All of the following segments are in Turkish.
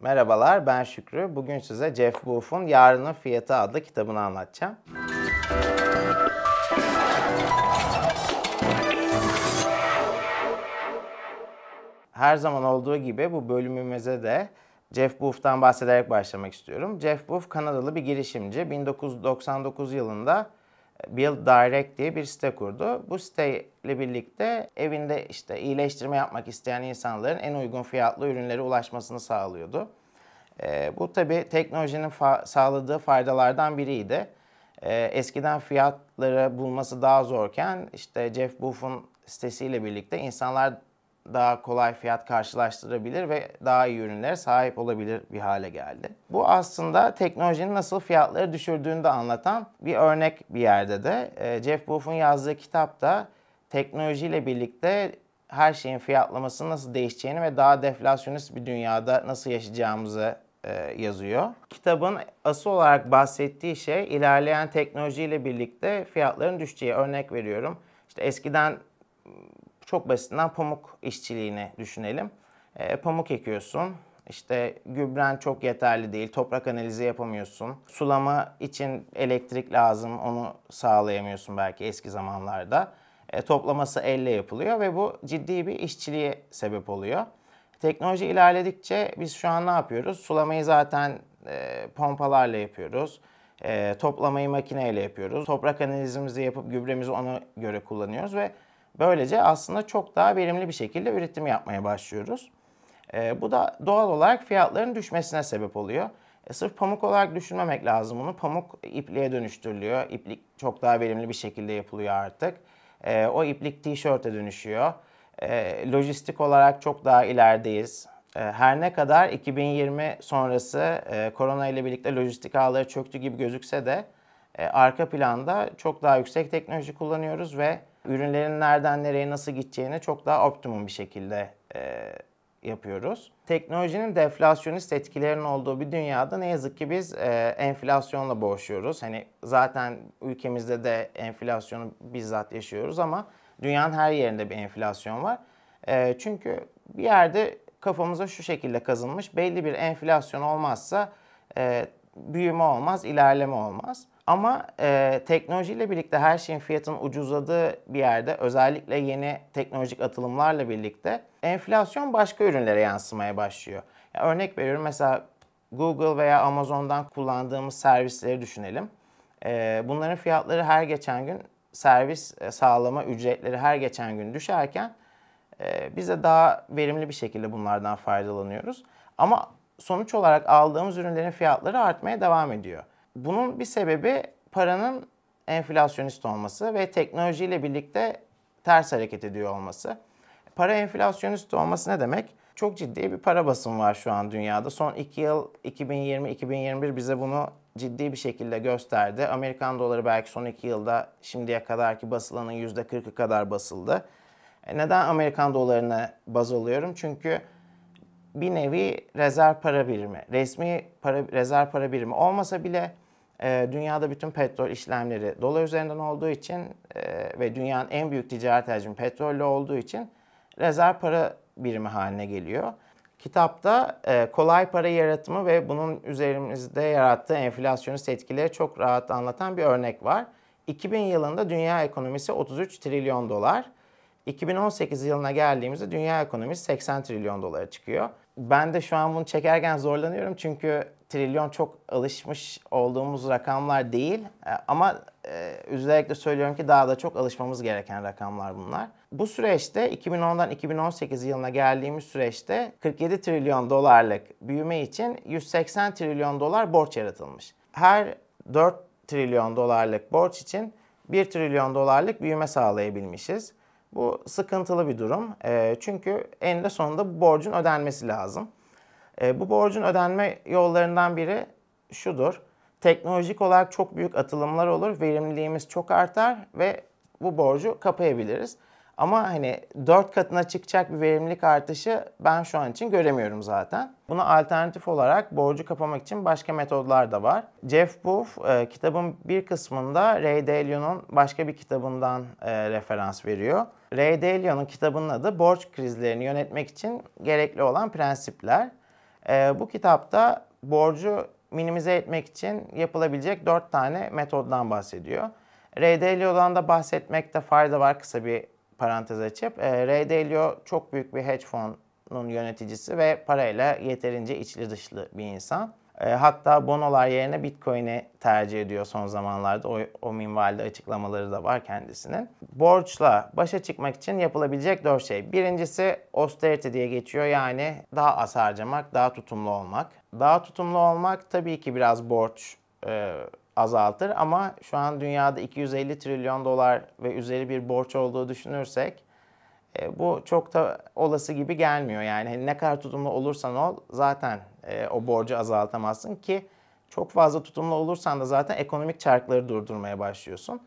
Merhabalar ben Şükrü. Bugün size Jeff Booth'un Yarının Fiyatı adlı kitabını anlatacağım. Her zaman olduğu gibi bu bölümümüze de Jeff Booth'tan bahsederek başlamak istiyorum. Jeff Booth Kanadalı bir girişimci. 1999 yılında Build Direct diye bir site kurdu. Bu siteyle birlikte evinde işte iyileştirme yapmak isteyen insanların en uygun fiyatlı ürünlere ulaşmasını sağlıyordu. E, bu tabi teknolojinin fa- sağladığı faydalardan biriydi. E, eskiden fiyatları bulması daha zorken işte Jeff Booth'un sitesiyle birlikte insanlar daha kolay fiyat karşılaştırabilir ve daha iyi ürünlere sahip olabilir bir hale geldi. Bu aslında teknolojinin nasıl fiyatları düşürdüğünü de anlatan bir örnek bir yerde de. Ee, Jeff Booth'un yazdığı kitapta teknolojiyle birlikte her şeyin fiyatlamasının nasıl değişeceğini ve daha deflasyonist bir dünyada nasıl yaşayacağımızı e, yazıyor. Kitabın asıl olarak bahsettiği şey ilerleyen teknolojiyle birlikte fiyatların düşeceği. Örnek veriyorum. İşte eskiden çok basitinden pamuk işçiliğini düşünelim. E, pamuk ekiyorsun. İşte gübren çok yeterli değil, toprak analizi yapamıyorsun. Sulama için elektrik lazım, onu sağlayamıyorsun belki eski zamanlarda. E, toplaması elle yapılıyor ve bu ciddi bir işçiliğe sebep oluyor. Teknoloji ilerledikçe biz şu an ne yapıyoruz? Sulamayı zaten e, pompalarla yapıyoruz. E, toplamayı makineyle yapıyoruz. Toprak analizimizi yapıp gübremizi ona göre kullanıyoruz ve Böylece aslında çok daha verimli bir şekilde üretim yapmaya başlıyoruz. E, bu da doğal olarak fiyatların düşmesine sebep oluyor. E, sırf pamuk olarak düşünmemek lazım bunu. Pamuk ipliğe dönüştürülüyor. İplik çok daha verimli bir şekilde yapılıyor artık. E, o iplik tişörte dönüşüyor. E, lojistik olarak çok daha ilerideyiz. E, her ne kadar 2020 sonrası e, korona ile birlikte lojistik ağları çöktü gibi gözükse de e, arka planda çok daha yüksek teknoloji kullanıyoruz ve ürünlerin nereden nereye nasıl gideceğini çok daha optimum bir şekilde e, yapıyoruz. Teknolojinin deflasyonist etkilerinin olduğu bir dünyada ne yazık ki biz e, enflasyonla boğuşuyoruz. Hani zaten ülkemizde de enflasyonu bizzat yaşıyoruz ama dünyanın her yerinde bir enflasyon var. E, çünkü bir yerde kafamıza şu şekilde kazınmış belli bir enflasyon olmazsa e, büyüme olmaz, ilerleme olmaz. Ama e, teknolojiyle birlikte her şeyin fiyatın ucuzladığı bir yerde özellikle yeni teknolojik atılımlarla birlikte enflasyon başka ürünlere yansımaya başlıyor. Yani örnek veriyorum mesela Google veya Amazon'dan kullandığımız servisleri düşünelim. E, bunların fiyatları her geçen gün servis e, sağlama ücretleri her geçen gün düşerken e, biz de daha verimli bir şekilde bunlardan faydalanıyoruz. Ama sonuç olarak aldığımız ürünlerin fiyatları artmaya devam ediyor. Bunun bir sebebi paranın enflasyonist olması ve teknolojiyle birlikte ters hareket ediyor olması. Para enflasyonist olması ne demek? Çok ciddi bir para basımı var şu an dünyada. Son 2 yıl 2020-2021 bize bunu ciddi bir şekilde gösterdi. Amerikan doları belki son 2 yılda şimdiye kadarki basılanın %40'ı kadar basıldı. E, neden Amerikan dolarına baz alıyorum? Çünkü bir nevi rezerv para birimi. Resmi para, rezerv para birimi olmasa bile e, dünyada bütün petrol işlemleri dolar üzerinden olduğu için e, ve dünyanın en büyük ticaret hacmi petrolle olduğu için rezerv para birimi haline geliyor. Kitapta e, kolay para yaratımı ve bunun üzerimizde yarattığı enflasyonist etkileri çok rahat anlatan bir örnek var. 2000 yılında dünya ekonomisi 33 trilyon dolar. 2018 yılına geldiğimizde dünya ekonomisi 80 trilyon dolara çıkıyor ben de şu an bunu çekerken zorlanıyorum çünkü trilyon çok alışmış olduğumuz rakamlar değil. E, ama e, üzülerek de söylüyorum ki daha da çok alışmamız gereken rakamlar bunlar. Bu süreçte 2010'dan 2018 yılına geldiğimiz süreçte 47 trilyon dolarlık büyüme için 180 trilyon dolar borç yaratılmış. Her 4 trilyon dolarlık borç için 1 trilyon dolarlık büyüme sağlayabilmişiz. Bu sıkıntılı bir durum. E, çünkü eninde sonunda bu borcun ödenmesi lazım. E, bu borcun ödenme yollarından biri şudur. Teknolojik olarak çok büyük atılımlar olur, verimliliğimiz çok artar ve bu borcu kapayabiliriz. Ama hani 4 katına çıkacak bir verimlilik artışı ben şu an için göremiyorum zaten. Buna alternatif olarak borcu kapamak için başka metodlar da var. Jeff Booth e, kitabın bir kısmında Ray Dalio'nun başka bir kitabından e, referans veriyor. Ray Dalio'nun kitabının adı Borç Krizlerini Yönetmek için Gerekli Olan Prensipler. Ee, bu kitapta borcu minimize etmek için yapılabilecek dört tane metoddan bahsediyor. Ray Dalio'dan da bahsetmekte fayda var kısa bir parantez açıp. Ee, Ray Dalio çok büyük bir hedge fonunun yöneticisi ve parayla yeterince içli dışlı bir insan. E, hatta bonolar yerine Bitcoin'i tercih ediyor son zamanlarda. O, o minvalde açıklamaları da var kendisinin. Borçla başa çıkmak için yapılabilecek dört şey. Birincisi austerity diye geçiyor. Yani daha az harcamak, daha tutumlu olmak. Daha tutumlu olmak tabii ki biraz borç e, azaltır ama şu an dünyada 250 trilyon dolar ve üzeri bir borç olduğu düşünürsek e, bu çok da olası gibi gelmiyor. Yani ne kadar tutumlu olursan ol zaten e, o borcu azaltamazsın ki çok fazla tutumlu olursan da zaten ekonomik çarkları durdurmaya başlıyorsun.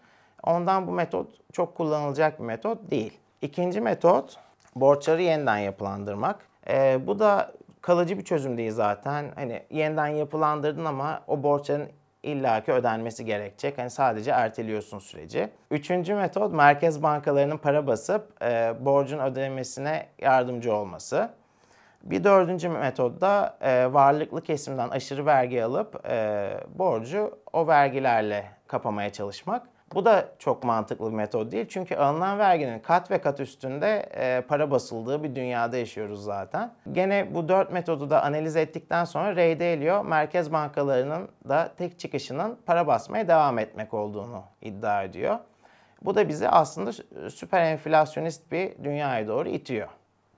Ondan bu metot çok kullanılacak bir metot değil. İkinci metot borçları yeniden yapılandırmak. E, bu da kalıcı bir çözüm değil zaten. Hani yeniden yapılandırdın ama o borçların illaki ödenmesi gerekecek. Hani sadece erteliyorsun süreci. Üçüncü metot merkez bankalarının para basıp e, borcun ödenmesine yardımcı olması. Bir dördüncü metodda e, varlıklı kesimden aşırı vergi alıp e, borcu o vergilerle kapamaya çalışmak. Bu da çok mantıklı bir metod değil. Çünkü alınan verginin kat ve kat üstünde e, para basıldığı bir dünyada yaşıyoruz zaten. Gene bu dört metodu da analiz ettikten sonra Ray Dalio merkez bankalarının da tek çıkışının para basmaya devam etmek olduğunu iddia ediyor. Bu da bizi aslında süper enflasyonist bir dünyaya doğru itiyor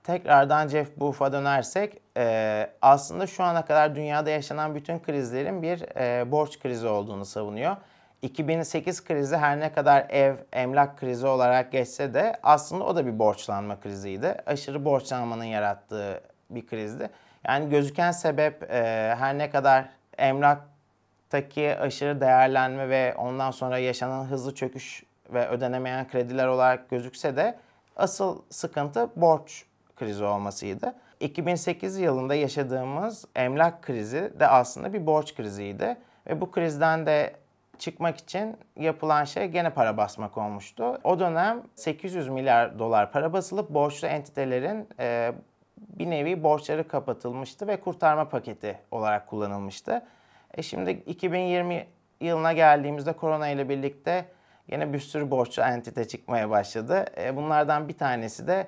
tekrardan Jeff Booth'a dönersek e, aslında şu ana kadar dünyada yaşanan bütün krizlerin bir e, borç krizi olduğunu savunuyor. 2008 krizi her ne kadar ev, emlak krizi olarak geçse de aslında o da bir borçlanma kriziydi. Aşırı borçlanmanın yarattığı bir krizdi. Yani gözüken sebep e, her ne kadar emlaktaki aşırı değerlenme ve ondan sonra yaşanan hızlı çöküş ve ödenemeyen krediler olarak gözükse de asıl sıkıntı borç krizi olmasıydı. 2008 yılında yaşadığımız emlak krizi de aslında bir borç kriziydi. Ve bu krizden de çıkmak için yapılan şey gene para basmak olmuştu. O dönem 800 milyar dolar para basılıp borçlu entitelerin e, bir nevi borçları kapatılmıştı ve kurtarma paketi olarak kullanılmıştı. E şimdi 2020 yılına geldiğimizde korona ile birlikte yine bir sürü borçlu entite çıkmaya başladı. E bunlardan bir tanesi de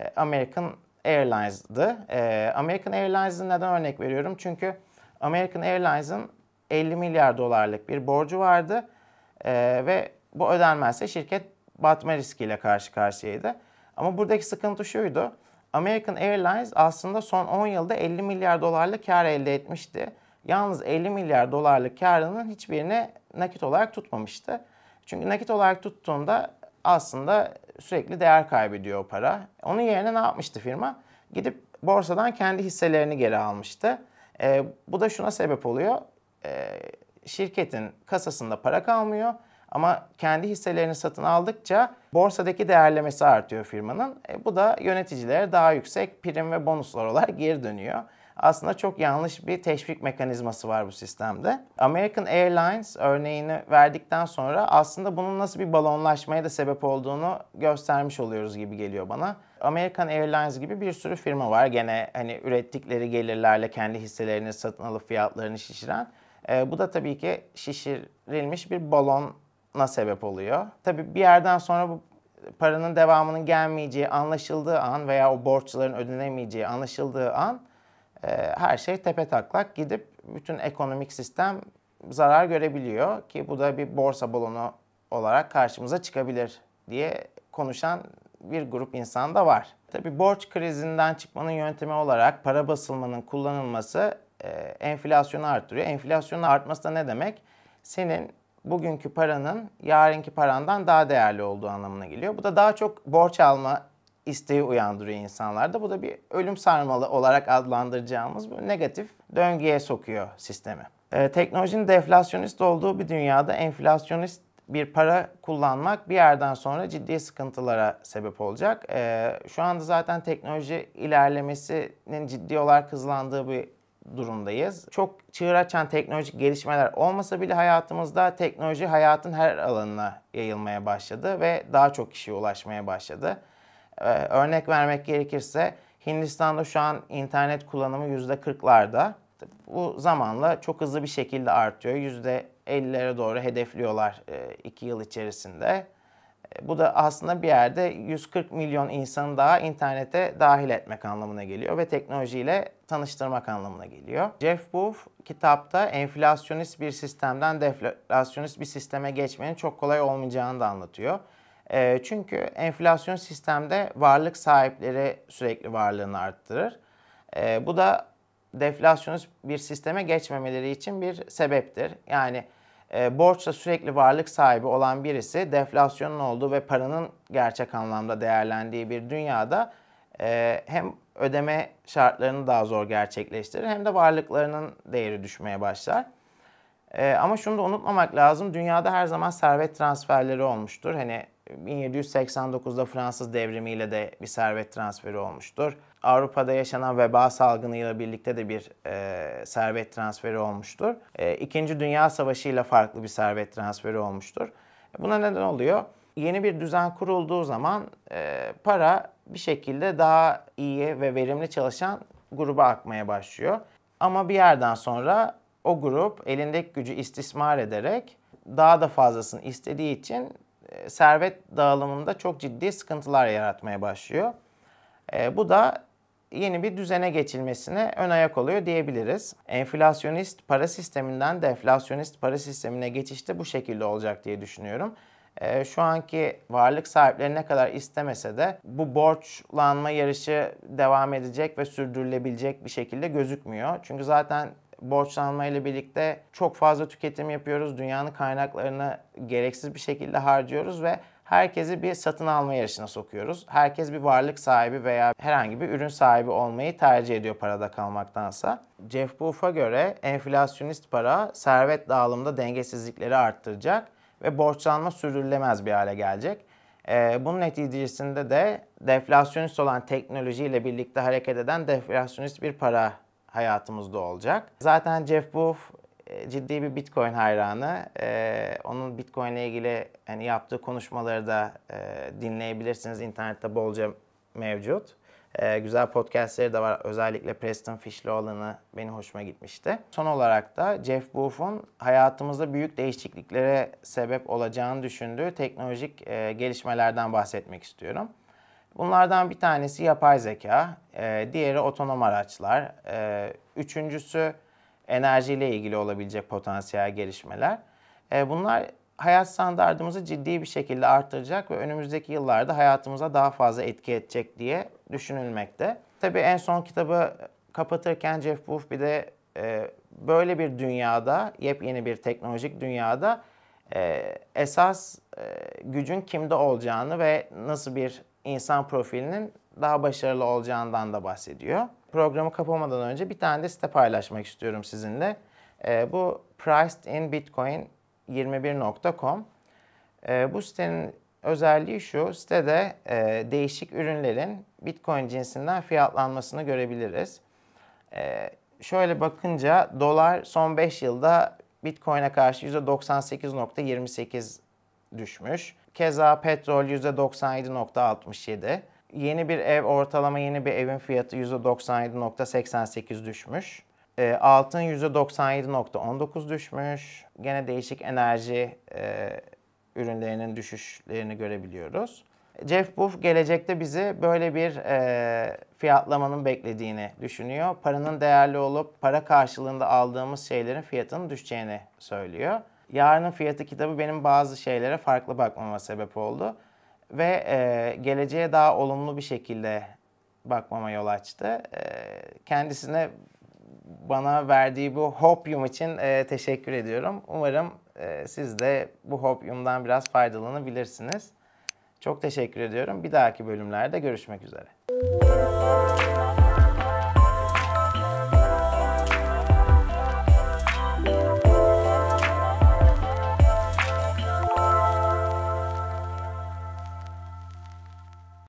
e, American Airlines'dı. E, American Airlines'ı neden örnek veriyorum? Çünkü American Airlines'ın 50 milyar dolarlık bir borcu vardı e, ve bu ödenmezse şirket batma riskiyle karşı karşıyaydı. Ama buradaki sıkıntı şuydu. American Airlines aslında son 10 yılda 50 milyar dolarlık kar elde etmişti. Yalnız 50 milyar dolarlık karının hiçbirini nakit olarak tutmamıştı. Çünkü nakit olarak tuttuğunda aslında sürekli değer kaybediyor o para. Onun yerine ne yapmıştı firma? Gidip borsadan kendi hisselerini geri almıştı. E, bu da şuna sebep oluyor. E, şirketin kasasında para kalmıyor ama kendi hisselerini satın aldıkça borsadaki değerlemesi artıyor firmanın. E, bu da yöneticilere daha yüksek prim ve bonuslar olarak geri dönüyor. Aslında çok yanlış bir teşvik mekanizması var bu sistemde. American Airlines örneğini verdikten sonra aslında bunun nasıl bir balonlaşmaya da sebep olduğunu göstermiş oluyoruz gibi geliyor bana. American Airlines gibi bir sürü firma var. Gene hani ürettikleri gelirlerle kendi hisselerini satın alıp fiyatlarını şişiren. E, bu da tabii ki şişirilmiş bir balona sebep oluyor. Tabii bir yerden sonra bu paranın devamının gelmeyeceği anlaşıldığı an veya o borçların ödenemeyeceği anlaşıldığı an ee, her şey tepe taklak gidip bütün ekonomik sistem zarar görebiliyor ki bu da bir borsa balonu olarak karşımıza çıkabilir diye konuşan bir grup insan da var. Tabii borç krizinden çıkmanın yöntemi olarak para basılmanın kullanılması e, enflasyonu artırıyor. Enflasyonun artması da ne demek? Senin bugünkü paranın yarınki parandan daha değerli olduğu anlamına geliyor. Bu da daha çok borç alma isteği uyandırıyor insanlarda. Bu da bir ölüm sarmalı olarak adlandıracağımız bu negatif döngüye sokuyor sistemi. Ee, teknolojinin deflasyonist olduğu bir dünyada enflasyonist bir para kullanmak bir yerden sonra ciddi sıkıntılara sebep olacak. Ee, şu anda zaten teknoloji ilerlemesinin ciddi olarak hızlandığı bir durumdayız. Çok çığır açan teknolojik gelişmeler olmasa bile hayatımızda teknoloji hayatın her alanına yayılmaya başladı ve daha çok kişiye ulaşmaya başladı. Ee, örnek vermek gerekirse Hindistan'da şu an internet kullanımı %40'larda. Bu zamanla çok hızlı bir şekilde artıyor. %50'lere doğru hedefliyorlar 2 e, yıl içerisinde. E, bu da aslında bir yerde 140 milyon insanı daha internete dahil etmek anlamına geliyor ve teknolojiyle tanıştırmak anlamına geliyor. Jeff Booth kitapta enflasyonist bir sistemden deflasyonist bir sisteme geçmenin çok kolay olmayacağını da anlatıyor. E, çünkü enflasyon sistemde varlık sahipleri sürekli varlığını arttırır. E, bu da deflasyonist bir sisteme geçmemeleri için bir sebeptir. Yani e, borçla sürekli varlık sahibi olan birisi deflasyonun olduğu ve paranın gerçek anlamda değerlendiği bir dünyada e, hem ödeme şartlarını daha zor gerçekleştirir hem de varlıklarının değeri düşmeye başlar. E, ama şunu da unutmamak lazım. Dünyada her zaman servet transferleri olmuştur. Hani 1789'da Fransız devrimiyle de bir servet transferi olmuştur. Avrupa'da yaşanan veba salgınıyla birlikte de bir e, servet transferi olmuştur. E, İkinci Dünya Savaşı ile farklı bir servet transferi olmuştur. E, buna neden oluyor? Yeni bir düzen kurulduğu zaman e, para bir şekilde daha iyi ve verimli çalışan gruba akmaya başlıyor. Ama bir yerden sonra o grup elindeki gücü istismar ederek daha da fazlasını istediği için e, servet dağılımında çok ciddi sıkıntılar yaratmaya başlıyor. E, bu da yeni bir düzene geçilmesine ön ayak oluyor diyebiliriz. Enflasyonist para sisteminden deflasyonist para sistemine geçiş de bu şekilde olacak diye düşünüyorum. E, şu anki varlık sahipleri ne kadar istemese de bu borçlanma yarışı devam edecek ve sürdürülebilecek bir şekilde gözükmüyor. Çünkü zaten borçlanmayla birlikte çok fazla tüketim yapıyoruz. Dünyanın kaynaklarını gereksiz bir şekilde harcıyoruz ve herkesi bir satın alma yarışına sokuyoruz. Herkes bir varlık sahibi veya herhangi bir ürün sahibi olmayı tercih ediyor parada kalmaktansa. Jeff Booth'a göre enflasyonist para servet dağılımında dengesizlikleri arttıracak ve borçlanma sürdürülemez bir hale gelecek. Ee, bunun neticesinde de deflasyonist olan teknolojiyle birlikte hareket eden deflasyonist bir para hayatımızda olacak. Zaten Jeff Booth e, ciddi bir Bitcoin hayranı. Ee, onun Bitcoin ile ilgili yani yaptığı konuşmaları da e, dinleyebilirsiniz. İnternette bolca mevcut. Ee, güzel podcastleri de var. Özellikle Preston Fish'li olanı benim hoşuma gitmişti. Son olarak da Jeff Booth'un hayatımızda büyük değişikliklere sebep olacağını düşündüğü teknolojik e, gelişmelerden bahsetmek istiyorum. Bunlardan bir tanesi yapay zeka, e, diğeri otonom araçlar, e, üçüncüsü enerjiyle ilgili olabilecek potansiyel gelişmeler. E, bunlar hayat standartımızı ciddi bir şekilde artıracak ve önümüzdeki yıllarda hayatımıza daha fazla etki edecek diye düşünülmekte. Tabii en son kitabı kapatırken Jeff Booth bir de e, böyle bir dünyada, yepyeni bir teknolojik dünyada e, esas e, gücün kimde olacağını ve nasıl bir insan profilinin daha başarılı olacağından da bahsediyor. Programı kapamadan önce bir tane de site paylaşmak istiyorum sizinle. E, bu pricedinbitcoin21.com. E, ee, bu sitenin özelliği şu, sitede e, değişik ürünlerin Bitcoin cinsinden fiyatlanmasını görebiliriz. E, şöyle bakınca dolar son 5 yılda Bitcoin'e karşı %98.28 düşmüş. Keza petrol %97.67. Yeni bir ev ortalama yeni bir evin fiyatı %97.88 düşmüş. E, altın %97.19 düşmüş. Gene değişik enerji e, ürünlerinin düşüşlerini görebiliyoruz. Jeff Buff gelecekte bizi böyle bir e, fiyatlamanın beklediğini düşünüyor. Paranın değerli olup para karşılığında aldığımız şeylerin fiyatının düşeceğini söylüyor. Yarının Fiyatı kitabı benim bazı şeylere farklı bakmama sebep oldu. Ve e, geleceğe daha olumlu bir şekilde bakmama yol açtı. E, kendisine bana verdiği bu hopyum için e, teşekkür ediyorum. Umarım e, siz de bu hopyumdan biraz faydalanabilirsiniz. Çok teşekkür ediyorum. Bir dahaki bölümlerde görüşmek üzere. Müzik